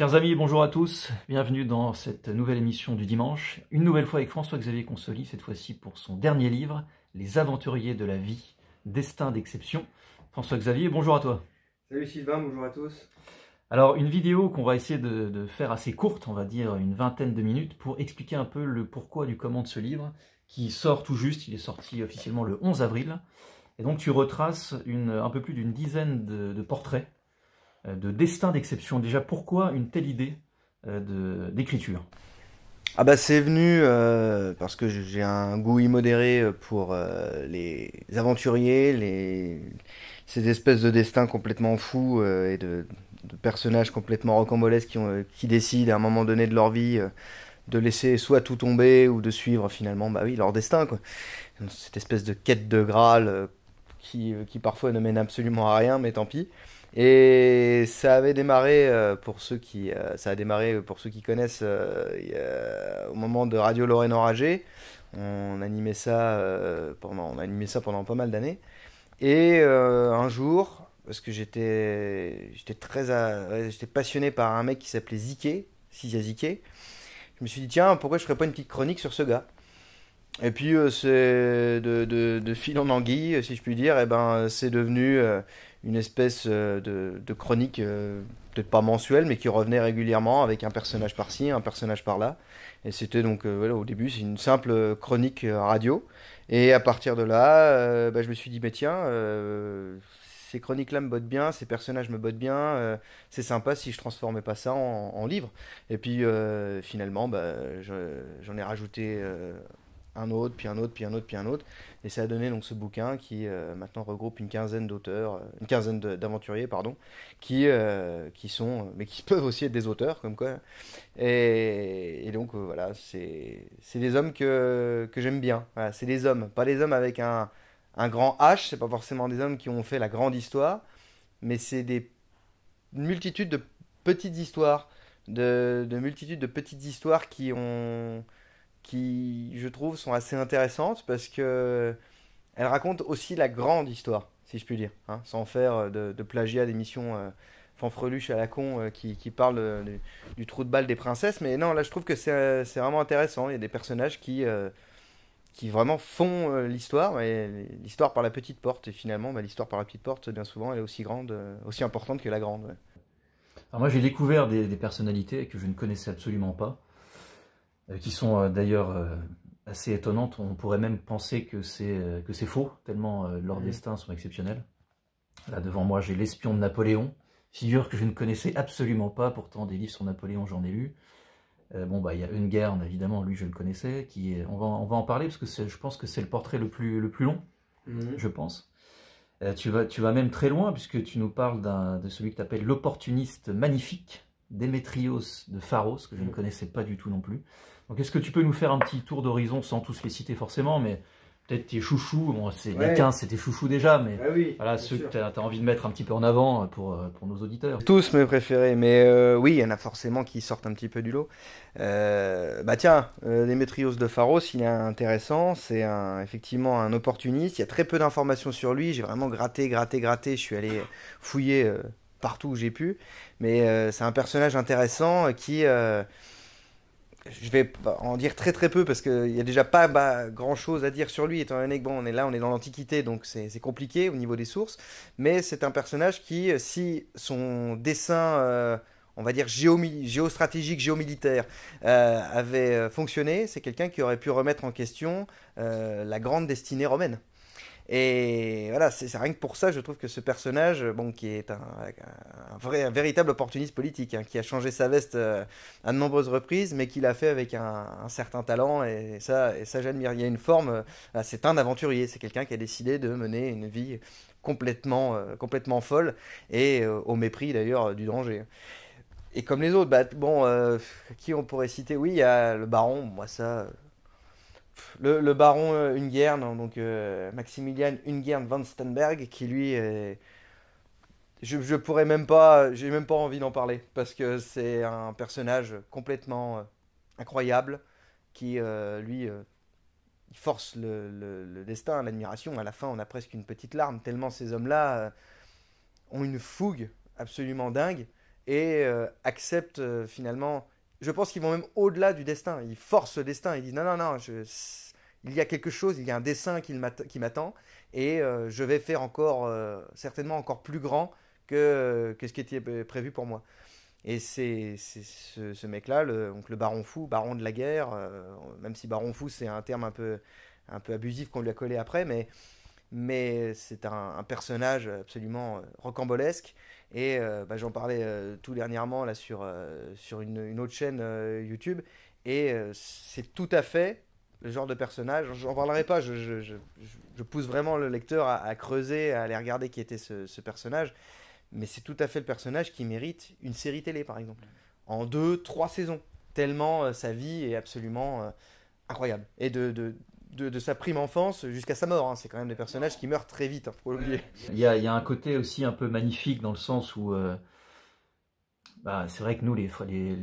Chers amis, bonjour à tous, bienvenue dans cette nouvelle émission du dimanche, une nouvelle fois avec François-Xavier Consoli, cette fois-ci pour son dernier livre, Les aventuriers de la vie, destin d'exception. François-Xavier, bonjour à toi. Salut Sylvain, bonjour à tous. Alors une vidéo qu'on va essayer de, faire assez courte, on va dire une vingtaine de minutes, pour expliquer un peu le pourquoi du comment de ce livre, qui sort tout juste, il est sorti officiellement le 11 avril. Et donc tu retraces une, un peu plus d'une dizaine de portraits euh, de destin d'exception. Déjà, pourquoi une telle idée euh, d'écriture ah bah c'est venu euh, parce que j'ai un goût immodéré pour les aventuriers, les... ces espèces de destins complètement fous et de, personnages complètement rocambolesques qui, décident à un moment donné de leur vie de laisser soit tout tomber ou de suivre finalement bah oui leur destin quoi. Cette espèce de quête de Graal qui, qui parfois ne mène absolument à rien mais tant pis. Et ça avait démarré euh, pour ceux qui euh, ça a démarré euh, pour ceux qui connaissent au moment de Radio Lorraine enragée. On animait ça pendant on animait ça pendant pas mal d'années. Et un jour, parce que j'étais j'étais très j'étais passionné par un mec qui s'appelait Ziké, Sizia Ziké. Je me suis dit tiens pourquoi je ferais pas une petite chronique sur ce gars. Et puis c'est de, fil en anguille, si je puis dire, et eh ben c'est devenu une espèce euh, de, chronique, euh, peut-être pas mensuelle, mais qui revenait régulièrement avec un personnage par-ci, un personnage par-là. Et c'était donc, euh, voilà, au début, c'est une simple chronique radio. Et à partir de là, bah, je me suis dit, mais tiens, ces chroniques-là me bottent bien, ces personnages me bottent bien, c'est sympa si je transformais pas ça en, livre. Et puis finalement, bah, j'en ai rajouté un autre, puis un autre, puis un autre, puis un autre. Et ça a donné donc ce bouquin qui euh, maintenant regroupe une quinzaine d'auteurs, euh, une quinzaine d'aventuriers, pardon, qui, euh, qui sont, mais qui peuvent aussi être des auteurs, comme quoi. Et, donc voilà, c'est des hommes que, que j'aime bien. Voilà, c'est des hommes, pas des hommes avec un, un grand H, c'est pas forcément des hommes qui ont fait la grande histoire, mais c'est des multitudes de petites histoires, de, de multitudes de petites histoires qui ont qui, je trouve, sont assez intéressantes parce que elles racontent aussi la grande histoire, si je puis dire, hein, sans faire euh, de, plagiat d'émissions euh, fanfreluches à la con euh, qui, qui parlent du, trou de balle des princesses. Mais non, là, je trouve que c'est vraiment intéressant. Il y a des personnages qui, qui vraiment font l'histoire, mais l'histoire par la petite porte. Et finalement, bah, l'histoire par la petite porte, bien souvent, elle est aussi grande, aussi importante que la grande. Alors moi, j'ai découvert des personnalités que je ne connaissais absolument pas. Euh, qui sont euh, d'ailleurs euh, assez étonnantes. On pourrait même penser que c'est que c'est faux, tellement leurs mm. destins sont exceptionnels. Là devant moi, j'ai l'espion de Napoléon, figure que je ne connaissais absolument pas, pourtant des livres sur Napoléon j'en ai lu. bon bah il y a une guerre, évidemment, lui je le connaissais, qui on, va, on va en parler parce que je pense que c'est le portrait le plus, le plus long, mm. je pense. tu, vas, tu vas même très loin puisque tu nous parles de celui que tu appelles l'opportuniste magnifique, Démétrios de Pharos, que je ne mm. connaissais pas du tout non plus. Donc est-ce que tu peux nous faire un petit tour d'horizon sans tous les citer forcément, mais peut-être tes chouchous, bon, c'est les 15 c'était chouchou déjà, mais ah voilà, ceux que tu as, envie de mettre un petit peu en avant euh, pour, euh, pour nos auditeurs. Tous mes préférés, mais euh, oui, il y en a forcément qui sortent un petit peu du lot. bah tiens, Démétrios de Pharos, il est intéressant, c'est effectivement un opportuniste, il y a très peu d'informations sur lui, j'ai vraiment gratté, gratté, gratté, je suis allé fouiller partout où j'ai pu, mais c'est un personnage intéressant qui je vais en dire très très peu parce qu'il n'y a déjà pas bah, grand chose à dire sur lui, étant donné que bon, on est là, on est dans l'Antiquité, donc c'est compliqué au niveau des sources. Mais c'est un personnage qui, si son dessin, euh, on va dire géostratégique, géomilitaire, euh, avait euh, fonctionné, c'est quelqu'un qui aurait pu remettre en question la grande destinée romaine. Et voilà, c'est rien que pour ça, je trouve que ce personnage, bon, qui est un, vrai, véritable opportuniste politique, hein, qui a changé sa veste euh, à de nombreuses reprises, mais qui l'a fait avec un, certain talent, et ça, et ça j'admire. Il y a une forme, euh, ah, c'est un aventurier, c'est quelqu'un qui a décidé de mener une vie complètement, euh, complètement folle, et au mépris d'ailleurs du danger et comme les autres, bah, bon, qui on pourrait citer Oui, il y a le baron, moi ça, le, baron euh, Ungern, hein, donc euh, Maximilian Ungern von Stenberg, qui lui Je, ne pourrais même pas, j'ai même pas envie d'en parler parce que c'est un personnage complètement euh, incroyable qui, lui, force le, le, le destin, l'admiration. À la fin, on a presque une petite larme tellement ces hommes-là ont une fougue absolument dingue et acceptent finalement je pense qu'ils vont même au-delà du destin. Ils forcent le destin. Ils disent non, non, non, il y a quelque chose, il y a un dessin qui m'attend et euh, je vais faire encore, euh, certainement encore plus grand que, que, ce qui était prévu pour moi. Et c'est ce, mec-là, le, le baron fou, baron de la guerre, euh, même si baron fou c'est un terme un peu, un peu abusif qu'on lui a collé après, mais, mais c'est un, personnage absolument rocambolesque et euh, bah, j'en parlais euh, tout dernièrement là, sur, euh, sur une, autre chaîne YouTube. Et c'est tout à fait le genre de personnage. J'en parlerai pas, je, je, pousse vraiment le lecteur à, creuser, à aller regarder qui était ce, ce personnage. Mais c'est tout à fait le personnage qui mérite une série télé, par exemple. En deux, trois saisons. Tellement sa vie est absolument incroyable. Et de, de, sa prime enfance jusqu'à sa mort. Hein. C'est quand même des personnages qui meurent très vite, hein, Il y, a, un côté aussi un peu magnifique dans le sens où. Euh, bah, c'est vrai que nous, les,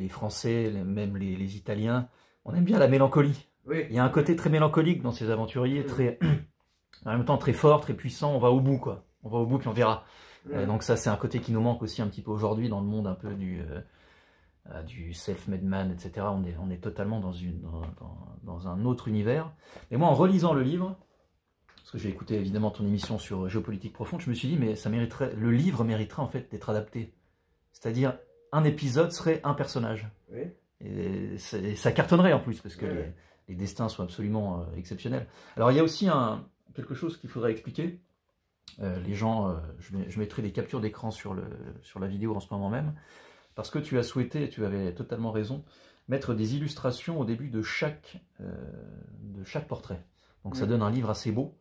Français, même les, Italiens, on aime bien la mélancolie. Oui. Il y a un côté très mélancolique dans ces aventuriers, très, en même temps très fort, très puissant. On va au bout, quoi. On va au bout, puis on verra. Euh, donc ça, c'est un côté qui nous manque aussi un petit peu aujourd'hui dans le monde un peu du, euh, euh, du self-made man, etc. On est, on est totalement dans, une, dans, un autre univers. Et moi, en relisant le livre, parce que j'ai écouté évidemment ton émission sur géopolitique profonde, je me suis dit, mais ça mériterait, le livre mériterait en fait d'être adapté. C'est-à-dire, un épisode serait un personnage. Et, ça cartonnerait en plus, parce que les, destins sont absolument euh, exceptionnels. Alors, il y a aussi quelque chose qu'il faudrait expliquer. Euh, les gens, je, je, mettrai des captures d'écran sur, sur la vidéo en ce moment même parce que tu as souhaité, tu avais totalement raison, mettre des illustrations au début de chaque, euh, de chaque portrait. Donc ça donne un livre assez beau.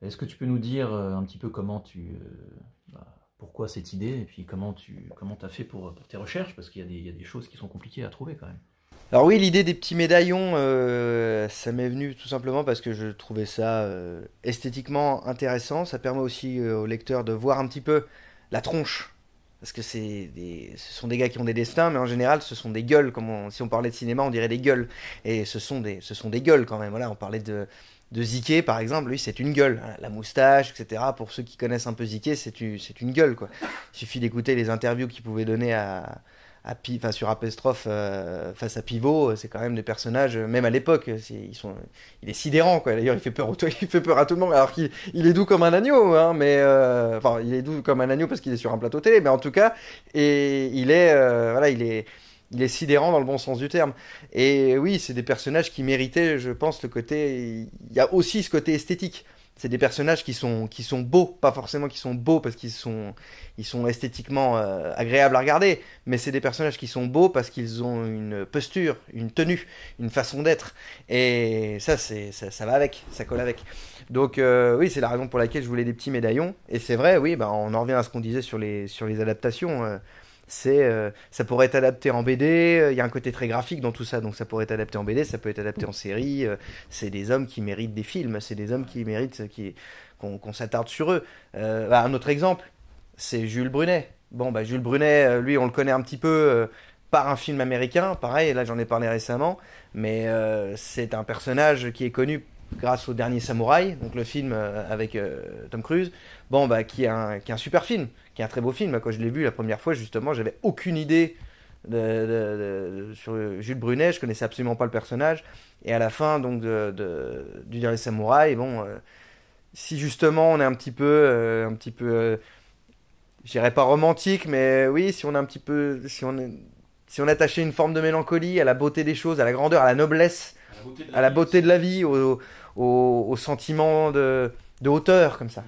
Est-ce que tu peux nous dire euh, un petit peu comment tu... Euh, bah, pourquoi cette idée et puis comment tu comment as fait pour, tes recherches Parce qu'il y, a des, y a des choses qui sont compliquées à trouver quand même. Alors oui, l'idée des petits médaillons, ça m'est venu tout simplement parce que je trouvais ça esthétiquement intéressant. Ça permet aussi au lecteur de voir un petit peu la tronche parce que c'est des, ce sont des gars qui ont des destins, mais en général, ce sont des gueules. Comme si on parlait de cinéma, on dirait des gueules. Et ce sont des, ce sont des gueules quand même. Voilà, on parlait de, de Ziké, par exemple, lui, c'est une gueule. Hein, la moustache, etc. Pour ceux qui connaissent un peu Ziké, c'est une, une gueule, quoi. Il suffit d'écouter les interviews qu'il pouvait donner à, sur Apostrophe euh, face à Pivot, euh, c'est quand même des personnages, euh, même à l'époque, ils sont, il est sidérant quoi. D'ailleurs, il fait peur au il fait peur à tout le monde. Alors qu'il est doux comme un agneau, hein, mais enfin, il est doux comme un agneau parce qu'il est sur un plateau télé, mais en tout cas, et il est, voilà, il est, il est sidérant dans le bon sens du terme. Et oui, c'est des personnages qui méritaient, je pense, le côté. Il y a aussi ce côté esthétique c'est des personnages qui sont, qui sont beaux, pas forcément qui sont beaux parce qu'ils sont, ils sont esthétiquement euh, agréables à regarder, mais c'est des personnages qui sont beaux parce qu'ils ont une posture, une tenue, une façon d'être. Et ça, c'est, ça, va avec, ça colle avec. Donc euh, oui, c'est la raison pour laquelle je voulais des petits médaillons. Et c'est vrai, oui, bah, on en revient à ce qu'on disait sur les, sur les adaptations. Euh, c'est euh, ça pourrait être adapté en BD, euh, il y a un côté très graphique dans tout ça, donc ça pourrait être adapté en BD, ça peut être adapté en série, euh, c'est des hommes qui méritent des films, c'est des hommes qui méritent qu'on, s'attarde sur eux. Bah, un autre exemple, c'est Jules Brunet. Bon, bah, Jules Brunet, lui, on le connaît un petit peu par un film américain, pareil, là j'en ai parlé récemment, mais c'est un personnage qui est connu grâce au dernier samouraï, donc le film avec Tom Cruise, bon bah, qui est un super film qui est un très beau film. Hein. Quand je l'ai vu la première fois, justement, j'avais aucune idée sur Jules Brunet, je connaissais absolument pas le personnage. Et à la fin, donc, de, du dernier samouraï, bon, euh, si justement on est un petit peu, je euh, un petit peu, euh, pas romantique, mais oui, si on est un petit peu, si on si on attachait une forme de mélancolie à la beauté des choses, à la grandeur, à la noblesse, à la beauté de la, vie, au, sentiment de, hauteur comme ça. Mm.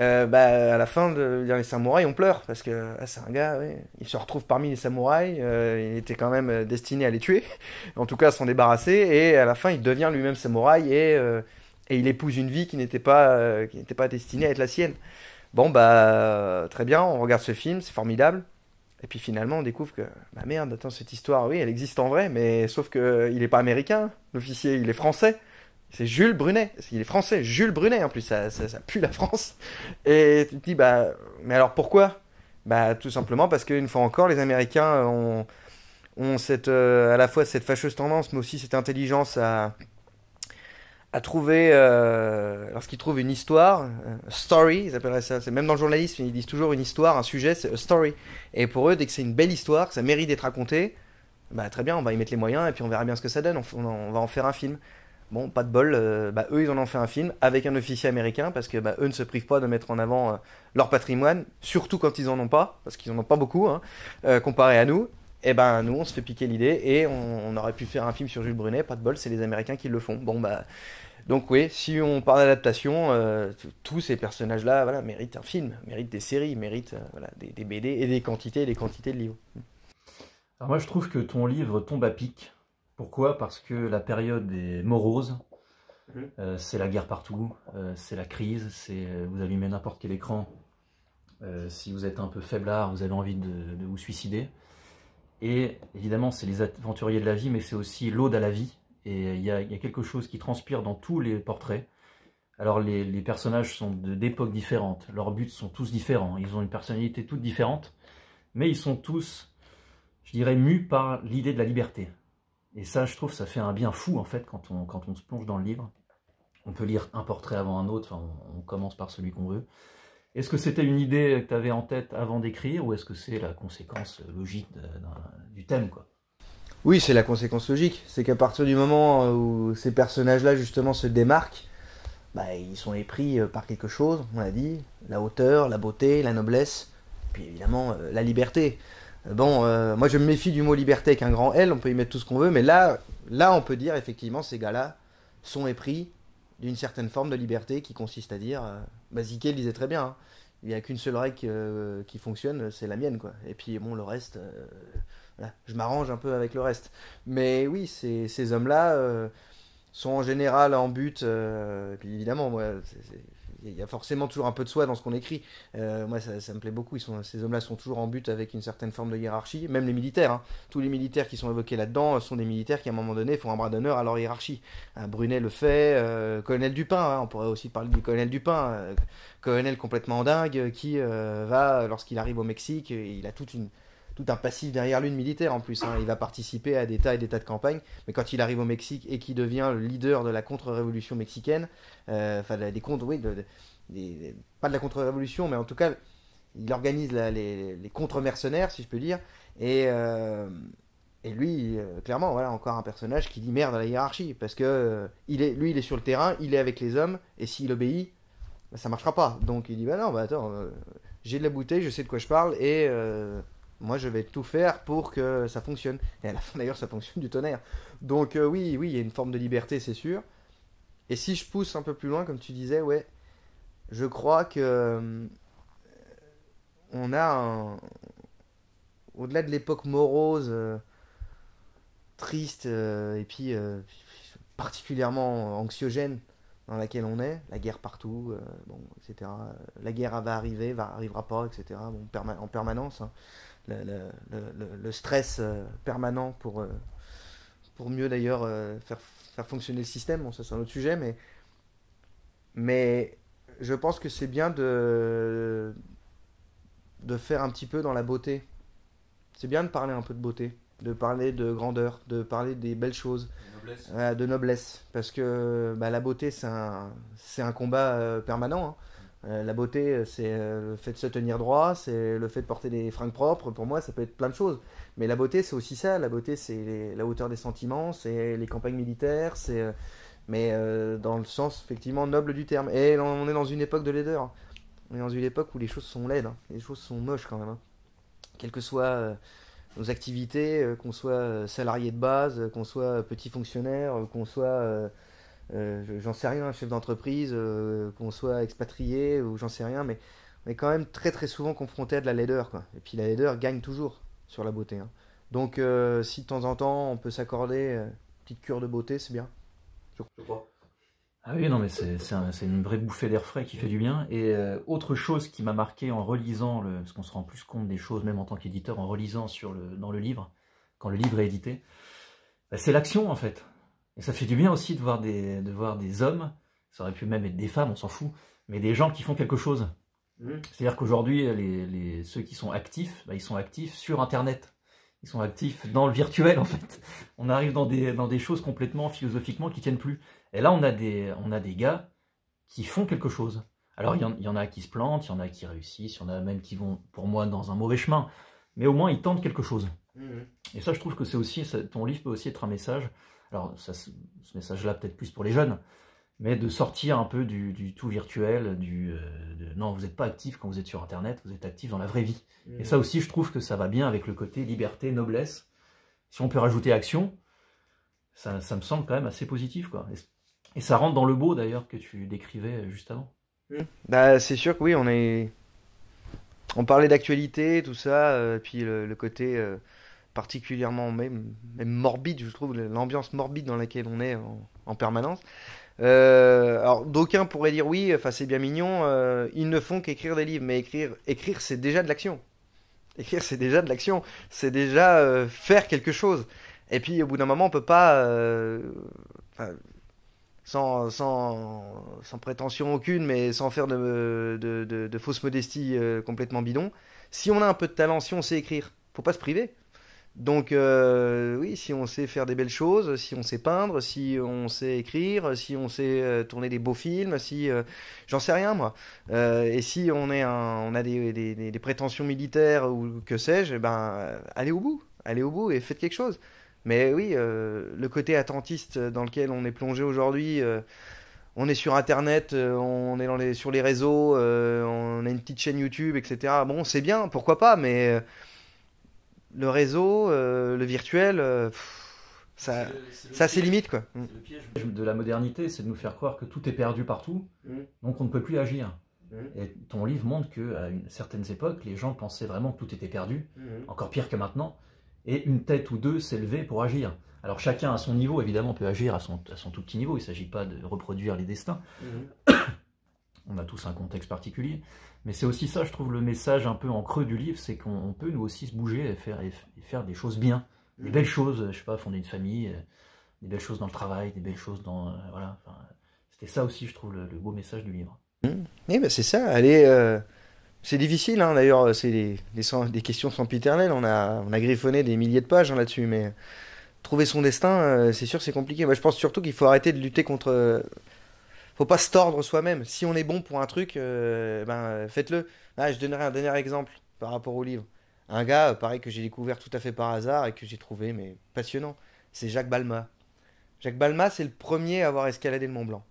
Euh, bah, à la fin de dans les samouraïs, on pleure parce que ah, c'est un gars, il se retrouve parmi les samouraïs, euh, il était quand même euh, destiné à les tuer, en tout cas à s'en débarrasser, et à la fin il devient lui-même samouraï et, il épouse une vie qui n'était pas, qui pas destinée à être la sienne. Bon bah très bien, on regarde ce film, c'est formidable, et puis finalement on découvre que bah merde, attends cette histoire, oui, elle existe en vrai, mais sauf que il est pas américain, l'officier, il est français. C'est Jules Brunet. Il est français. Jules Brunet, en plus, ça, pue la France. Et tu te dis, bah, mais alors pourquoi Bah, tout simplement parce qu'une fois encore, les Américains ont, cette, euh, à la fois cette fâcheuse tendance, mais aussi cette intelligence à, à trouver, euh, lorsqu'ils trouvent une histoire, euh, story, ils appelleraient ça, c'est même dans le journalisme, ils disent toujours une histoire, un sujet, c'est a story. Et pour eux, dès que c'est une belle histoire, que ça mérite d'être raconté, bah, très bien, on va y mettre les moyens et puis on verra bien ce que ça donne, on va en faire un film. Bon, pas de bol, euh, bah, eux, ils en ont fait un film avec un officier américain parce que bah, eux ne se privent pas de mettre en avant euh, leur patrimoine, surtout quand ils en ont pas, parce qu'ils en ont pas beaucoup, hein, euh, comparé à nous. Et eh ben nous, on se fait piquer l'idée et on, aurait pu faire un film sur Jules Brunet, pas de bol, c'est les Américains qui le font. Bon, bah. Donc, oui, si on parle d'adaptation, tous ces personnages-là voilà, méritent un film, méritent des séries, méritent des, des, BD et des quantités des quantités de livres. Alors, moi, je trouve que ton livre tombe à pic pourquoi Parce que la période est morose, euh, c'est la guerre partout, euh, c'est la crise, c'est euh, vous allumez n'importe quel écran. si vous êtes un peu art, vous avez envie de, vous suicider. Et évidemment, c'est les aventuriers de la vie, mais c'est aussi l'aude à la vie. Et il y, a quelque chose qui transpire dans tous les portraits. Alors les, les personnages sont d'époques différentes, leurs buts sont tous différents, ils ont une personnalité toute différente, mais ils sont tous, je dirais, mus par l'idée de la liberté. Et ça, je trouve, ça fait un bien fou, en fait, quand on, se plonge dans le livre. On peut lire un portrait avant un autre, on, commence par celui qu'on veut. Est-ce que c'était une idée que tu avais en tête avant d'écrire, ou est-ce que c'est la conséquence logique du thème, quoi Oui, c'est la conséquence logique. C'est qu'à partir du moment euh, où ces personnages-là, justement, se démarquent, bah, ils sont épris euh, par quelque chose, on l'a dit, la hauteur, la beauté, la noblesse, puis évidemment euh, la liberté. Bon, euh, moi je me méfie du mot liberté avec un grand L, on peut y mettre tout ce qu'on veut, mais là, là on peut dire effectivement ces gars-là sont épris d'une certaine forme de liberté qui consiste à dire, euh, bah disait très bien, hein, il n'y a qu'une seule règle euh, qui fonctionne, c'est la mienne quoi. Et puis bon, le reste, je m'arrange un peu avec le reste. Mais oui, ces, ces hommes-là sont en général en but, et puis évidemment, moi, c'est il y a forcément toujours un peu de soi dans ce qu'on écrit. Euh, moi, ça, me plaît beaucoup. Ils sont, ces hommes-là sont toujours en but avec une certaine forme de hiérarchie, même les militaires. Hein. Tous les militaires qui sont évoqués là-dedans euh, sont des militaires qui, à un moment donné, font un bras d'honneur à leur hiérarchie. Brunet le fait, euh, Colonel Dupin, hein. on pourrait aussi parler du Colonel Dupin, Colonel complètement dingue qui va, lorsqu'il arrive au Mexique, il a toute une tout un passif derrière lui de militaire en plus. Hein. Il va participer à des tas et des tas de campagnes. Mais quand il arrive au Mexique et qu'il devient le leader de la contre-révolution mexicaine, euh, enfin des contre, oui, de, pas de la contre-révolution, mais en tout cas, il organise les, contre-mercenaires, si je peux dire. Et, euh, et lui, euh, clairement, voilà, encore un personnage qui dit merde à la hiérarchie parce que il est, lui, il est sur le terrain, il est avec les hommes, et s'il obéit, ça marchera pas. Donc il dit bah non, bah attends. j'ai de la bouteille, je sais de quoi je parle, et moi je vais tout faire pour que ça fonctionne. Et à la fin d'ailleurs ça fonctionne du tonnerre. Donc euh, oui, oui, il y a une forme de liberté, c'est sûr. Et si je pousse un peu plus loin, comme tu disais, ouais, je crois que euh, on a un... au-delà de l'époque morose, euh, triste et puis particulièrement anxiogène dans laquelle on est, la guerre partout, euh, bon, etc. La guerre va arriver, va arrivera pas, etc. Bon, en permanence, hein. le, stress euh, permanent pour euh, pour mieux d'ailleurs faire, faire fonctionner le système. Bon, ça c'est un autre sujet, mais mais je pense que c'est bien de de faire un petit peu dans la beauté. C'est bien de parler un peu de beauté, de parler de grandeur, de parler des belles choses de noblesse. Parce que bah, la beauté, c'est un, un, combat euh, permanent. Hein. Euh, la beauté, c'est euh, le fait de se tenir droit, c'est le fait de porter des fringues propres. Pour moi, ça peut être plein de choses. Mais la beauté, c'est aussi ça. La beauté, c'est la hauteur des sentiments, c'est les campagnes militaires, c'est. mais dans le sens, effectivement, noble du terme. Et on est dans une époque de laideur. Hein. On est dans une époque où les choses sont laides. Hein. Les choses sont moches quand même. Quel que soit nos activités, euh, qu'on soit euh, salarié de base, euh, qu'on soit petit fonctionnaire, qu'on soit, j'en sais rien, chef d'entreprise, qu'on soit expatrié ou j'en sais rien, mais on est quand même très très souvent confronté à de la laideur. Quoi. Et puis la laideur gagne toujours sur la beauté. Hein. Donc si de temps en temps on peut s'accorder une petite cure de beauté, c'est bien. Je crois. Ah oui, non, mais c'est une vraie bouffée d'air frais qui fait du bien. Et euh, autre chose qui m'a marqué en relisant, le, parce qu'on se rend plus compte des choses, même en tant qu'éditeur, en relisant sur le, dans le livre, quand le livre est édité, bah, c'est l'action en fait. Et ça fait du bien aussi de voir des, de voir des hommes, ça aurait pu même être des femmes, on s'en fout, mais des gens qui font quelque chose. Mmh. C'est-à-dire qu'aujourd'hui, les, les, ceux qui sont actifs, bah, ils sont actifs sur Internet ils sont actifs dans le virtuel en fait. On arrive dans des, dans des choses complètement philosophiquement qui tiennent plus. Et là, on a des, on a des gars qui font quelque chose. Alors, il y, en, a qui se plantent, il y en a qui réussissent, il y en a même qui vont, pour moi, dans un mauvais chemin. Mais au moins, ils tentent quelque chose. Mhm. Et ça, je trouve que c'est aussi, ton livre peut aussi être un message. Alors, ce message-là, peut-être plus pour les jeunes, mais de sortir un peu du, tout virtuel, du euh, non, vous n'êtes pas actif quand vous êtes sur Internet, vous êtes actif dans la vraie vie. Mhm. Et ça aussi, je trouve que ça va bien avec le côté liberté, noblesse. Si on peut rajouter action, ça, me semble quand même assez positif. Quoi. Et ça rentre dans le beau d'ailleurs que tu décrivais juste avant. Hmm. Bah, c'est sûr que oui, on est. On parlait d'actualité, tout ça, et euh, puis le, côté euh, particulièrement même, morbide, je trouve, l'ambiance morbide dans laquelle on est en, permanence. Euh, alors d'aucuns pourraient dire oui, enfin c'est bien mignon, ils ne font qu'écrire des livres, mais écrire, écrire c'est déjà de l'action. Écrire c'est déjà de l'action, c'est déjà faire quelque chose. Et puis au bout d'un moment on peut pas sans, prétention aucune, mais sans faire de, de, fausse modestie euh, complètement bidon. Si on a un peu de talent, si on sait écrire, faut pas se priver. Donc euh, oui, si on sait faire des belles choses, si on sait peindre, si on sait écrire, si on sait euh, tourner des beaux films, si j'en sais rien moi. et si on, est on a des, des prétentions militaires ou que sais-je, eh ben allez au bout, allez au bout et faites quelque chose. Mais oui, euh, le côté attentiste dans lequel on est plongé aujourd'hui, euh, on est sur Internet, euh, on est sur les réseaux, on a une petite chaîne YouTube, etc. Bon, c'est bien, pourquoi pas, mais le réseau, le virtuel, ça, ça c'est limite quoi. Mm. Le piège de la modernité, c'est de nous faire croire que tout est perdu partout, mm. donc on ne peut plus agir. Mm. Et ton livre montre qu'à certaine époque, les gens pensaient vraiment que tout était perdu, encore pire que maintenant et une tête ou deux s'élever pour agir. Alors chacun à son niveau, évidemment, peut agir à son, à son tout petit niveau, il ne s'agit pas de reproduire les destins. Mm-hmm. On a tous un contexte particulier. Mais c'est aussi ça, je trouve, le message un peu en creux du livre, c'est qu'on peut nous aussi se bouger et faire, et faire des choses bien, des mm-hmm. belles choses, je ne sais pas, fonder une famille, euh, des belles choses dans le travail, des belles choses dans... Euh, voilà. C'était ça aussi, je trouve, le, beau message du livre. Mm-hmm. Oui, bah, c'est ça, allez... Euh, c'est difficile, hein, d'ailleurs, euh, c'est des, questions sempiternelles. On a, on a griffonné des milliers de pages hein, là-dessus, mais trouver son destin, euh, c'est sûr, c'est compliqué. Moi, je pense surtout qu'il faut arrêter de lutter contre. Euh, faut pas se tordre soi-même. Si on est bon pour un truc, ben faites-le. Ah, je donnerai un dernier exemple par rapport au livre. Un gars, pareil, que j'ai découvert tout à fait par hasard et que j'ai trouvé mais passionnant, c'est Jacques Balma. Jacques Balma, c'est le premier à avoir escaladé le Mont Blanc.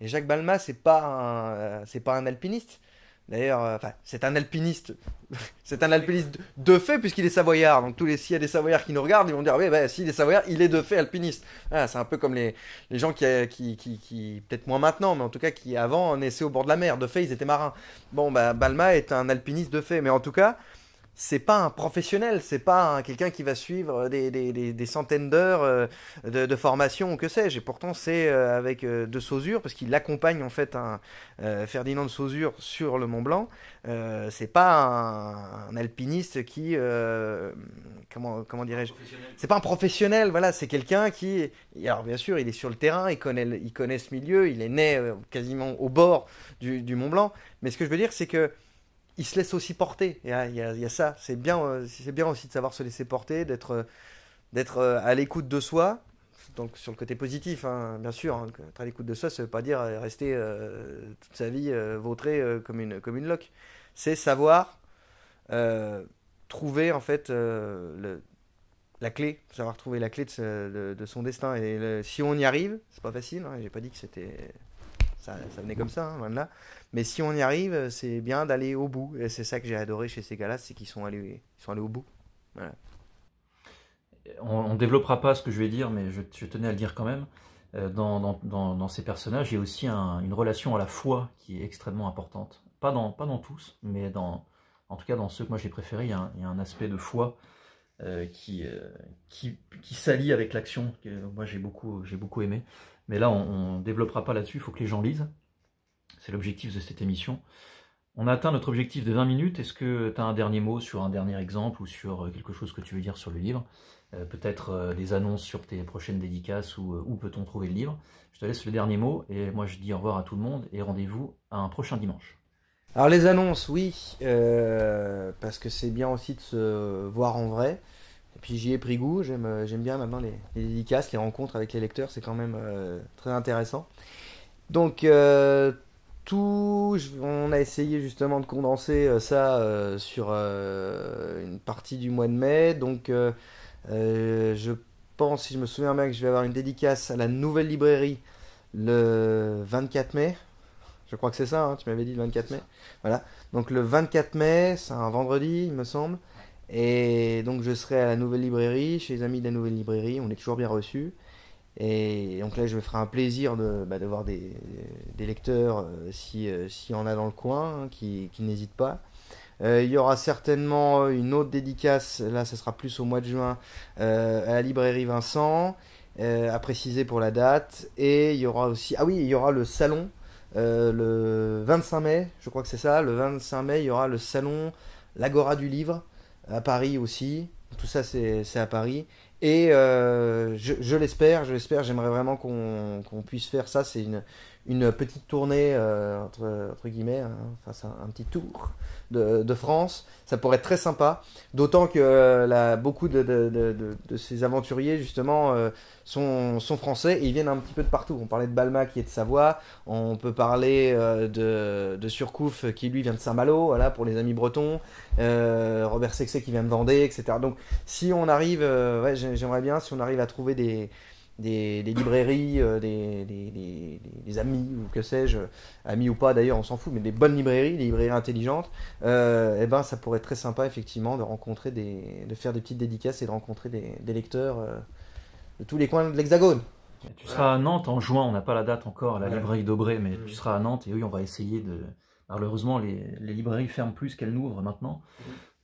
Et Jacques Balma, c'est pas c'est pas un alpiniste, D'ailleurs, euh, c'est un alpiniste. c'est un alpiniste de fait puisqu'il est savoyard. Donc tous les s'il y a des savoyards qui nous regardent, ils vont dire oui, bah si il est savoyard, il est de fait alpiniste. c'est un peu comme les, les gens euh, qui, qui, peut-être moins maintenant, mais en tout cas qui avant naissaient au bord de la mer. De fait, ils étaient marins. Bon, bah Balma est un alpiniste de fait, mais en tout cas, c'est pas un professionnel, c'est pas quelqu'un qui va suivre des, centaines d'heures euh, de, formation ou que sais-je. Et pourtant, c'est euh, avec euh, de Sausure, parce qu'il accompagne en fait un Ferdinand de Sausure sur le Mont Blanc. c'est pas un, alpiniste qui, comment, comment dirais-je, c'est pas un professionnel. Voilà, c'est quelqu'un qui, alors bien sûr, il est sur le terrain, il connaît, il connaît ce milieu, il est né quasiment au bord du Mont Blanc. Mais ce que je veux dire, c'est que il se laisse aussi porter. Il y a, il ça. C'est bien, euh, c'est bien aussi de savoir se laisser porter, d'être, euh, d'être euh, à l'écoute de soi. Donc sur le côté positif, hein, bien sûr, hein, être à l'écoute de soi, ça ne veut pas dire rester toute sa vie euh, vautré comme une comme une loque. C'est savoir trouver en fait le, la clé, savoir trouver la clé de, son destin. Et si on y arrive, c'est pas facile. je hein, j'ai pas dit que c'était ça, venait comme ça, hein, là. Mais si on y arrive, c'est bien d'aller au bout. Et c'est ça que j'ai adoré chez ces gars-là, c'est qu'ils sont allés, ils sont allés au bout. On, ne développera pas ce que je vais dire, mais je, tenais à le dire quand même. Euh, dans, dans, ces personnages, il y a aussi une relation à la foi qui est extrêmement importante. Pas dans, pas dans tous, mais dans, en tout cas dans ceux que moi j'ai préférés, il y, a un, aspect de foi euh, qui, euh, qui, qui s'allie avec l'action. Moi j'ai beaucoup, j'ai beaucoup aimé. Mais là, on ne développera pas là-dessus, il faut que les gens lisent. C'est l'objectif de cette émission. On a atteint notre objectif de 20 minutes. Est-ce que tu as un dernier mot sur un dernier exemple ou sur euh, quelque chose que tu veux dire sur le livre euh, Peut-être euh, des annonces sur tes prochaines dédicaces ou où peut-on trouver le livre Je te laisse le dernier mot et moi je dis au revoir à tout le monde et rendez-vous à un prochain dimanche. Alors les annonces, oui, parce que c'est bien aussi de se voir en vrai puis j'y ai pris goût, j'aime euh, bien maintenant les, dédicaces, les rencontres avec les lecteurs, c'est quand même euh, très intéressant. Donc euh, tout, on a essayé justement de condenser ça sur une partie du mois de mai. Donc je pense, si je me souviens bien, que je vais avoir une dédicace à la nouvelle librairie le 24 mai. Je crois que c'est ça, hein, tu m'avais dit le 24 mai. Voilà. Donc le 24 mai, c'est un vendredi, il me semble. Et donc je serai à la nouvelle librairie, chez les amis de la nouvelle librairie, on est toujours bien reçu Et donc là, je me ferai un plaisir de, bah, voir des, lecteurs, euh, euh, s'il si y en a dans le coin, hein, qui, n'hésitent pas. Euh, il y aura certainement une autre dédicace, là, ça sera plus au mois de juin, à la librairie Vincent, à préciser pour la date. Et il y aura aussi, ah oui, il y aura le salon, le 25 mai, je crois que c'est ça, le 25 mai, il y aura le salon, l'Agora du Livre à Paris aussi. Tout ça, c'est à Paris. Et euh, je, l'espère, je j'aimerais vraiment qu'on puisse faire ça. C'est une, une petite tournée, euh, entre, guillemets, hein, un, petit tour de, France. Ça pourrait être très sympa, d'autant que euh, beaucoup de, ces aventuriers, justement, euh, sont, français et ils viennent un petit peu de partout. On parlait de Balma qui est de Savoie, on peut parler de, Surcouf qui, lui, vient de Saint-Malo, voilà, pour les amis bretons, Robert Sexé qui vient de Vendée, etc. Donc, si on arrive, j'aimerais bien, si on arrive à trouver des des, librairies, euh, des, amis ou que sais-je, amis ou pas d'ailleurs, on s'en fout, mais des bonnes librairies, des librairies intelligentes, euh, eh ben ça pourrait être très sympa effectivement de rencontrer des, de faire des petites dédicaces et de rencontrer des, lecteurs euh, de tous les coins de l'Hexagone. Tu seras à Nantes en juin, on n'a pas la date encore, la librairie d'Aubray, mais tu seras à Nantes et oui, on va essayer de. Malheureusement, les, librairies ferment plus qu'elles n'ouvrent maintenant.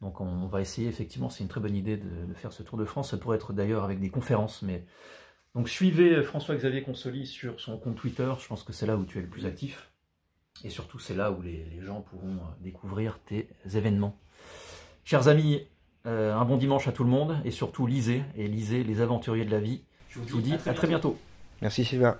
Donc on va essayer, effectivement, c'est une très bonne idée de, faire ce tour de France. Ça pourrait être d'ailleurs avec des conférences, mais donc suivez euh, François-Xavier Consoli sur son compte Twitter, je pense que c'est là où tu es le plus actif. Et surtout, c'est là où les, gens pourront euh, découvrir tes événements. Chers amis, euh, un bon dimanche à tout le monde et surtout lisez et lisez Les Aventuriers de la vie. Je vous dis, à, très, bientôt. Merci Sylvain.